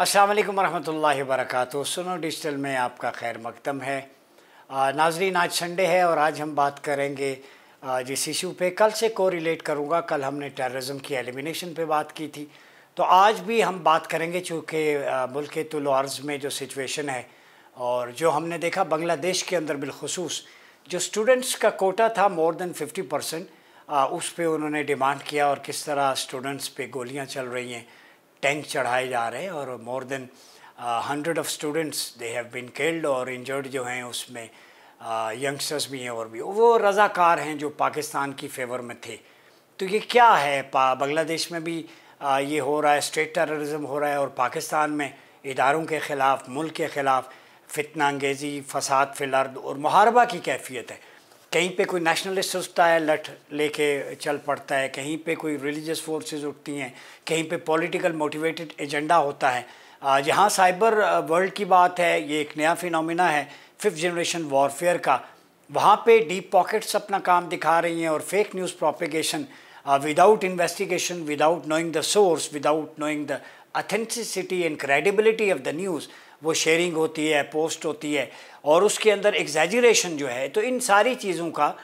असलम वरहमल वर्क सुनो डिजिटल में आपका खैर मकदम है नाजरीन आज संडे है और आज हम बात करेंगे जिस इशू पे कल से को रिलेट करूँगा कल हमने टेररिज्म की एलिमिनेशन पे बात की थी तो आज भी हम बात करेंगे चूँकि मुल्क के तुलर्ज़ में जो सिचुएशन है और जो हमने देखा बांग्लादेश के अंदर बिलखसूस जो स्टूडेंट्स का कोटा था मोर देन फिफ्टी परसेंट उस पर उन्होंने डिमांड किया और किस तरह स्टूडेंट्स पे गोलियाँ चल रही हैं टैंक चढ़ाए जा रहे हैं और more than hundred of students they have been killed और इंजर्ड जो हैं उसमें यंगस्टर्स uh, भी हैं और भी वो रज़ाकार हैं जो पाकिस्तान की फेवर में थे तो ये क्या है बांग्लादेश में भी आ, uh, ये हो रहा है स्टेट टेररिज्म हो रहा है और पाकिस्तान में इदारों के ख़िलाफ़ मुल्क के ख़िलाफ़ फितना अंगेज़ी फसाद फिलर्द और मुहारबा की कैफियत है कहीं पे कोई नेशनलिस्ट उठता है लठ लेके चल पड़ता है कहीं पे कोई रिलीजियस फोर्सेस उठती हैं कहीं पे पॉलिटिकल मोटिवेटेड एजेंडा होता है जहाँ साइबर वर्ल्ड की बात है ये एक नया फिनोमिना है फिफ्थ जनरेशन वॉरफेयर का वहाँ पे डीप पॉकेट्स अपना काम दिखा रही हैं और fake news propagation without investigation without knowing the source without knowing the authenticity and credibility of the news वो शेयरिंग होती है पोस्ट होती है और उसके अंदर एग्जेजरेशन जो है तो इन सारी चीज़ों का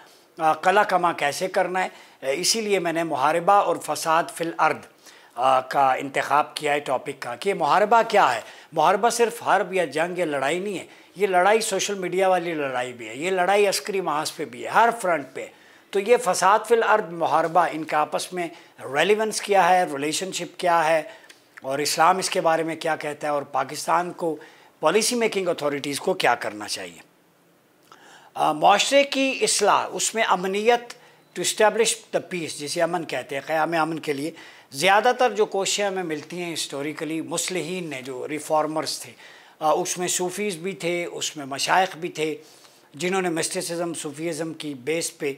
कला कमा कैसे करना है इसीलिए मैंने मुहारबा और फसाद फिल अर्द का इंतखब किया है टॉपिक का कि मुहारबा क्या है मुहारबा सिर्फ हर्ब या जंग या लड़ाई नहीं है ये लड़ाई सोशल मीडिया वाली लड़ाई भी है ये लड़ाई अस्करी महाज पे भी है हर फ्रंट पर तो ये फसाद फिल अर्द मुहारबा इनका आपस में रेलिवेंस क्या है रिलेशनशिप क्या है और इस्लाम इसके बारे में क्या कहता है और पाकिस्तान को पॉलिसी मेकिंग अथॉरिटीज़ को क्या करना चाहिए माशरे की असलाह उसमें अमनीत टू इस्टेब्लिश द पीस जिसे अमन कहते हैं क़्याम अमन के लिए ज़्यादातर जो कोशियाँ हमें मिलती हैं हिस्टोरिकली मुसलहन ने जो रिफॉर्मर्स थे उसमें सूफ़ीज़ भी थे उसमें मशाइ भी थे जिन्होंने मिस्टिसम सूफ़ीज़म की बेस पे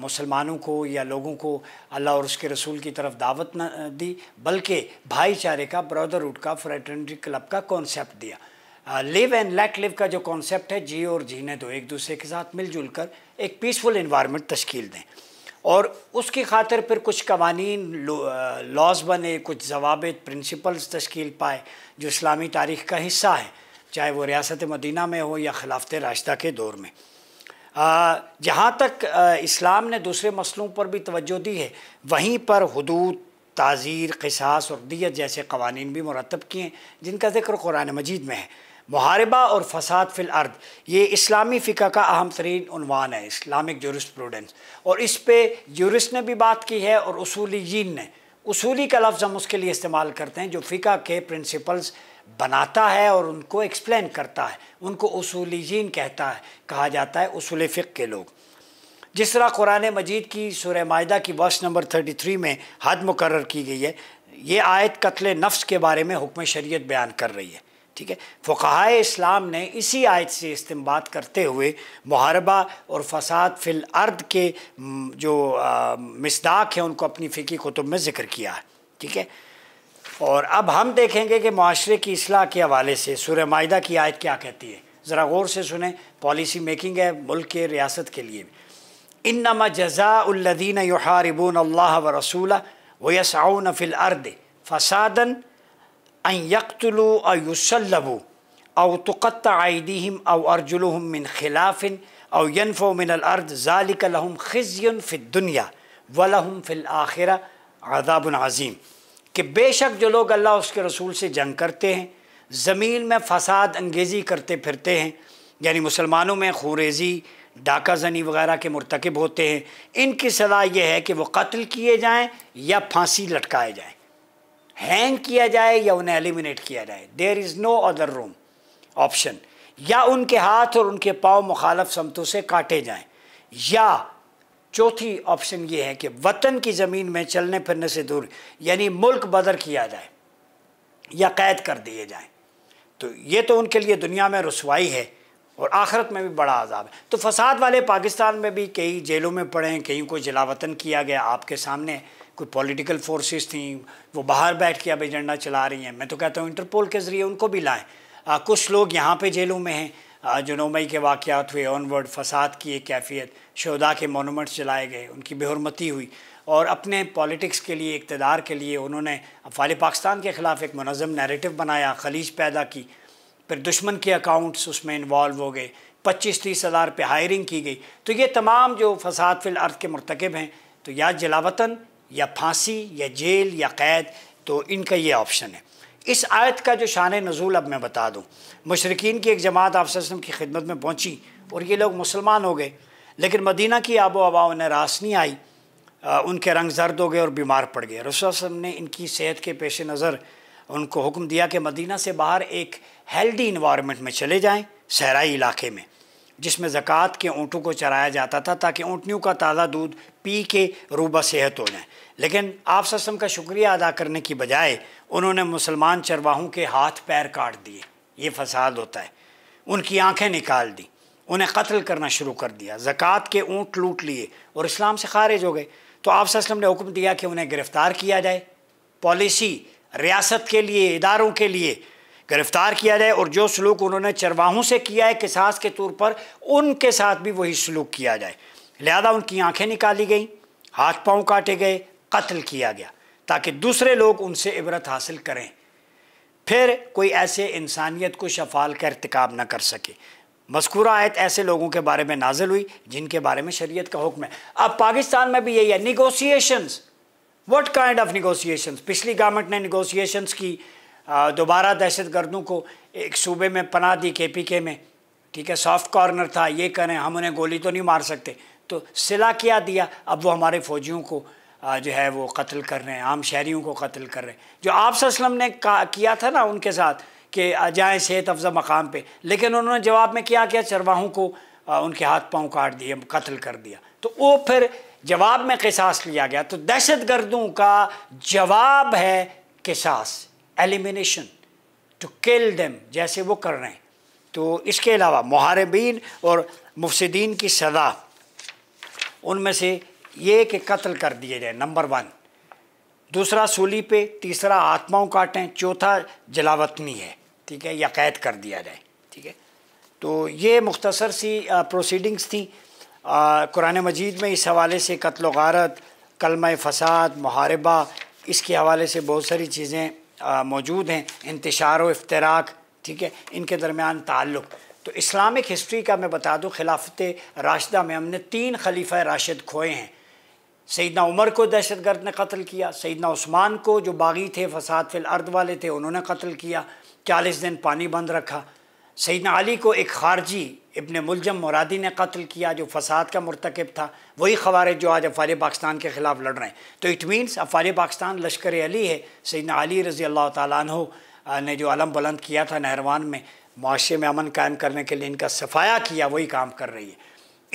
मुसलमानों को या लोगों को अल्लाह और उसके रसूल की तरफ दावत न दी बल्कि भाईचारे का ब्रदरहुड का फ्रेटर्निटी क्लब का कॉन्सेप्ट दिया लिव एंड लेट लिव का जो कॉन्सेप्ट है जी और जीने दो एक दूसरे के साथ मिलजुल कर एक पीसफुल इन्वायरमेंट तश्कील दें और उसकी खातर फिर कुछ कवानी लॉज बने कुछ जवाब प्रिंसिपल्स तश्कील पाए जो इस्लामी तारीख का हिस्सा है चाहे वो रियासत मदीना में हो या खिलाफत राशदा के दौर में जहाँ तक इस्लाम ने दूसरे मसलों पर भी तवज्जो दी है वहीं पर हदूद ताज़ीर कसास और दियत जैसे कवानीन भी मुरतब किए हैं जिनका जिक्र कुरान मजीद में है मुहारबा और फसाद फिल अर्द ये इस्लामी फ़िका का अहम तरीन अनवान है इस्लामिक प्रोडेंस और इस पर जुरस ने भी बात की है और जीन ने उसूली का लफ्ज़ हम उसके लिए इस्तेमाल करते हैं जो फ़िका के प्रिंसिपल्स बनाता है और उनको एक्सप्लेन करता है उनको उसूलीन कहता है कहा जाता है उसूल फ़िक के लोग जिस तरह कुरान मजीद की सुर माहा की वर्ष नंबर थर्टी थ्री में हद मुकर की गई है ये आयत कत्ल नफ्स के बारे में हुक्म शरीयत बयान कर रही है ठीक है फ़ाए इस्लाम ने इसी आयत से इस्तेमाल करते हुए मुहारबा और फसाद फिल अर्द के जो मसदाक हैं उनको अपनी फ़िकी कुतुब में ज़िक्र किया है ठीक है और अब हम देखेंगे कि माशरे की असलाह के हवाले से सूर्य माहा की आयत क्या कहती है ज़रा गौर से सुने पॉलिसी मेकिंग है मुल्क के रियासत के लिए इन नमा जज़ाउल्लदीन यहारबून अल्लाह व रसूल वसाउन फ़िल अर्द फ़सादन यकतलू अयुसलबू अव तुक़त आयदीम अव अर्जुलहम मिन खिलाफिन अव यनफ़ो मिन अर्द ज़ालिक लहम फ़िल दुनिया वलहम फ़िल आखिर आदाबन कि बेशक जो लोग अल्लाह उसके रसूल से जंग करते हैं ज़मीन में फसाद अंगेज़ी करते फिरते हैं यानी मुसलमानों में खुरेजी डाका जनी वगैरह के मरतकब होते हैं इनकी सलाह यह है कि वो कत्ल किए जाएँ या फांसी लटकाए जाएँ हैंग किया जाए या उन्हें एलिमिनेट किया जाए there is no other room option या उनके हाथ और उनके पाँव मुखालफ समतों से काटे जाएँ या चौथी ऑप्शन ये है कि वतन की ज़मीन में चलने फिरने से दूर यानी मुल्क बदर किया जाए या कैद कर दिए जाए तो ये तो उनके लिए दुनिया में रसवाई है और आखिरत में भी बड़ा आज़ाब है तो फसाद वाले पाकिस्तान में भी कई जेलों में पड़े हैं कई को वतन किया गया आपके सामने कोई पॉलिटिकल फोर्सेस थी वो बाहर बैठ के अब एजेंडा चला रही हैं मैं तो कहता हूँ इंटरपोल के ज़रिए उनको भी लाएँ कुछ लोग यहाँ पे जेलों में हैं जुनोमई के वाक़ात हुए ऑनवर्ड फसाद की एक कैफियत शहदा के मोनूमेंट्स जलाए गए उनकी बेहरमती हुई और अपने पॉलिटिक्स के लिए इकतदार के लिए उन्होंने अफाल पाकिस्तान के ख़िलाफ़ एक मनज़म नरेटिव बनाया खलीज पैदा की फिर दुश्मन के अकाउंट्स उसमें इन्वॉल्व हो गए पच्चीस तीस हज़ार पे हायरिंग की गई तो ये तमाम जो फसाद फिल अर्थ के मरतकब हैं तो या जलावतन या फांसी या जेल या कैद तो इनका ये ऑप्शन है इस आयत का जो शान नज़ूल अब मैं बता दूँ मशरकिन की एक जमात आप की खिदमत में पहुँची और ये लोग मुसलमान हो गए लेकिन मदीना की आबो हवा उन्हें रास नहीं आई आ, उनके रंग जर्द हो गए और बीमार पड़ गए रसोसम ने इनकी सेहत के पेश नज़र उनको हुक्म दिया कि मदीना से बाहर एक हेल्दी इन्वामेंट में चले जाएँ सहराई इलाके में जिसमें ज़क़़त के ऊँटों को चराया जाता था ताकि ऊँटनियों का ताज़ा दूध पी के रूबा सेहत हो जाए लेकिन आप सस्म का शुक्रिया अदा करने की बजाय उन्होंने मुसलमान चरवाहों के हाथ पैर काट दिए ये फसाद होता है उनकी आंखें निकाल दी उन्हें कत्ल करना शुरू कर दिया ज़क़़त के ऊँट लूट लिए और इस्लाम से खारिज हो गए तो आप सस्म ने हुक्म दिया कि उन्हें गिरफ़्तार किया जाए पॉलिसी रियासत के लिए इदारों के लिए गिरफ़्तार किया जाए और जो सलूक उन्होंने चरवाहों से किया है किसास के तौर पर उनके साथ भी वही सलूक किया जाए लिहाजा उनकी आंखें निकाली गई हाथ पांव काटे गए कत्ल किया गया ताकि दूसरे लोग उनसे इबरत हासिल करें फिर कोई ऐसे इंसानियत को शफाल का इरतकब न कर सके मस्कुरा आयत ऐसे लोगों के बारे में नाजिल हुई जिनके बारे में शरीयत का हुक्म है अब पाकिस्तान में भी यही है negotiations what kind of negotiations पिछली गवर्नमेंट ने निगोसिएशंस की दोबारा दहशत गर्दों को एक सूबे में पना दी के पी के में ठीक है सॉफ्ट कॉर्नर था ये करें हम उन्हें गोली तो नहीं मार सकते तो सिला किया दिया अब वो हमारे फौजियों को जो है वो कत्ल कर रहे हैं आम शहरीों को कत्ल कर रहे हैं जो आप वसलम ने किया था ना उनके साथ कि जाएँ सेहत अफजा मकाम पर लेकिन उन्होंने जवाब में क्या किया चरवाहों को उनके हाथ पाँव काट दिए कत्ल कर दिया तो वो फिर जवाब में कैसास लिया गया तो दहशत गर्दों का जवाब है किसास एलिमिनेशन टू किल दम जैसे वो कर रहे हैं तो इसके अलावा महारबीन और मुफसदीन की सज़ा उनमें से ये कि कत्ल कर दिए जाए नंबर वन दूसरा सूली पे तीसरा आत्माओं काटें चौथा जलावतनी है ठीक है या कैद कर दिया जाए ठीक है तो ये मुख्तसर सी प्रोसीडिंग्स थी कुरान मजीद में इस हवाले से कत्ल गारत कलम फसाद मुहारबा इसके हवाले से बहुत सारी चीज़ें मौजूद हैं इंतशार अफ्तराक ठीक है इनके दरमियान ताल्लुक़ तो इस्लामिक हिस्ट्री का मैं बता दूँ खिलाफत राशदा में हमने तीन खलीफा राशिद खोए हैं सैदना उमर को दहशत गर्द ने कत्ल किया सैदना उस्मान को जो बागी थे फसाद फिल अर्द वाले थे उन्होंने कत्ल किया चालीस दिन पानी बंद रखा सैदना अली को एक खारजी इबन मुलजम मुरादी ने कत्ल किया जो फसाद का मरतकब था वही खबारज जो आज अफाल पाकिस्तान के ख़िलाफ़ लड़ रहे हैं तो इट मीन्स अफार पाकिस्तान लश्कर अली है सैदना अली रज़ी अल्लाह तु ने जो अलम बुलंद किया था नहरवान में माशरे में अमन कायम करने के लिए इनका सफाया किया वही काम कर रही है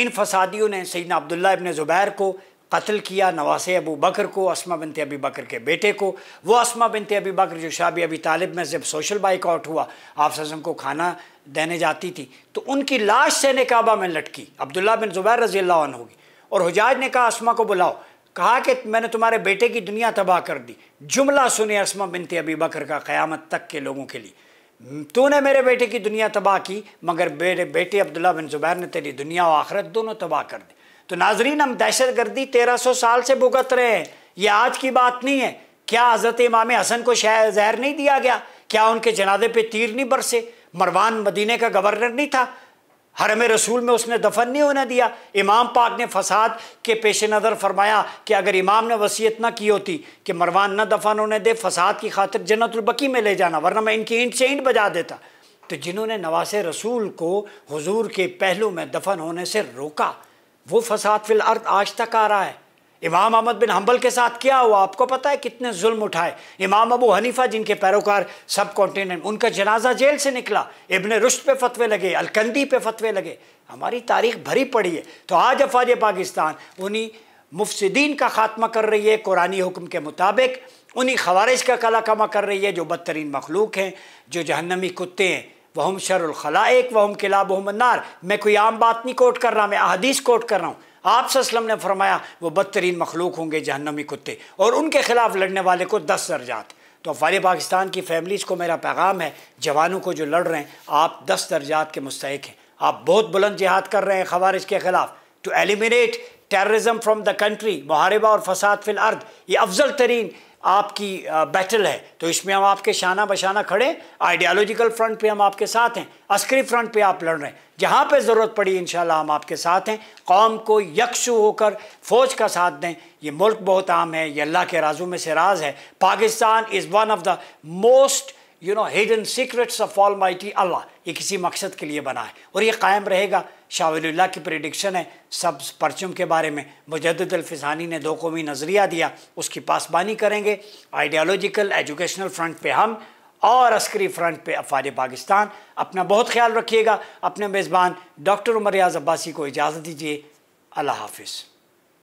इन फसादियों ने सैदना अब्दुल्ला इबन ज़ुबैर को कत्ल किया नवासे अबू बकर को असमा बनते अबी बकर के बेटे को वो असमा बनते अबी बकर जो शाबी अबी तालिब में जब सोशल बाइकआउट हुआ आप सजम को खाना देने जाती थी तो उनकी लाश से नकाबा में लटकी अब्दुल्ला बिन जुबैर रजी अल्लाह होगी और हजाज ने कहा असमा को बुलाओ कहा कि मैंने तुम्हारे बेटे की दुनिया तबाह कर दी जुमला सुने असमा बिनते अबी बकर का क़्यामत तक के लोगों के लिए तूने मेरे बेटे की दुनिया तबाह की मगर मेरे बेटे अब्दुल्ला बिन जुबैर ने तेरी दुनिया और आखरत दोनों तबाह कर दी तो नाजरीन हम दहशत गर्दी तेरह सौ साल से भुगत रहे हैं ये आज की बात नहीं है क्या हज़रत इमाम हसन को जहर नहीं दिया गया क्या उनके जनाजे पे तीर नहीं बरसे मरवान मदीने का गवर्नर नहीं था हरम रसूल में उसने दफन नहीं होने दिया इमाम पाक ने फसाद के पेश नज़र फरमाया कि अगर इमाम ने वसीयत ना की होती कि मरवान ना दफन होने दे फसाद की खातिर जन्नतुलबकी में ले जाना वरना मैं इनकी ईंट से ईंट बजा देता तो जिन्होंने नवासे रसूल को हजूर के पहलू में दफन होने से रोका वो फसाद फिल अर्द आज तक आ रहा है इमाम अहमद बिन हम्बल के साथ क्या हुआ आपको पता है कितने जुल्म उठाए इमाम अबू हनीफा जिनके पैरोकार सब कॉन्टीनेंट उनका जनाजा जेल से निकला इबन रुश्त पे फतवे लगे अलकंदी पे फतवे लगे हमारी तारीख भरी पड़ी है तो आज अफवाज पाकिस्तान उन्हीं मुफसदीन का खात्मा कर रही है कुरानी हुक्म के मुताबिक उन्हीं खबारिश का कमा कर रही है जो बदतरीन मखलूक हैं जो जहन्नमी कुत्ते हैं वहम एक वहम किला बहुमनार मैं कोई आम बात नहीं कोट कर रहा मैं अहदीस कोट कर रहा हूँ आप वसलम ने फरमाया वो बदतरीन मखलूक होंगे जहनमी कुत्ते और उनके ख़िलाफ़ लड़ने वाले को दस दर्जात तो अफवाल पाकिस्तान की फैमिलीज़ को मेरा पैगाम है जवानों को जो लड़ रहे हैं आप दस दर्जात के मुस्तक हैं आप बहुत बुलंद जिहाद कर रहे हैं खवारिज के ख़िलाफ़ to eliminate terrorism from the country महारबा और फसाद फिल अर्द ये अफजल तरीन आपकी बैटल है तो इसमें हम आपके शाना बशाना खड़े आइडियालॉजिकल फ्रंट पे हम आपके साथ हैं अस्करी फ्रंट पे आप लड़ रहे हैं जहाँ पे ज़रूरत पड़ी इन हम आपके साथ हैं कौम को यकसु होकर फ़ौज का साथ दें ये मुल्क बहुत आम है ये अल्लाह के राजू में से राज है Pakistan is one of the most you know hidden secrets of all mighty Allah ये किसी मकसद के लिए बना है और ये कायम रहेगा शाह की प्रडिक्शन है सब परचम के बारे में मुजदानी ने दो कौमी नज़रिया दिया उसकी पासबानी करेंगे आइडियालॉजिकल एजुकेशनल फ्रंट पर हम और अस्करी फ्रंट पे अफवाज पाकिस्तान अपना बहुत ख्याल रखिएगा अपने मेज़बान डॉक्टर उमर रियाज अब्बासी को इजाज़त दीजिए अल्लाह हाफिज़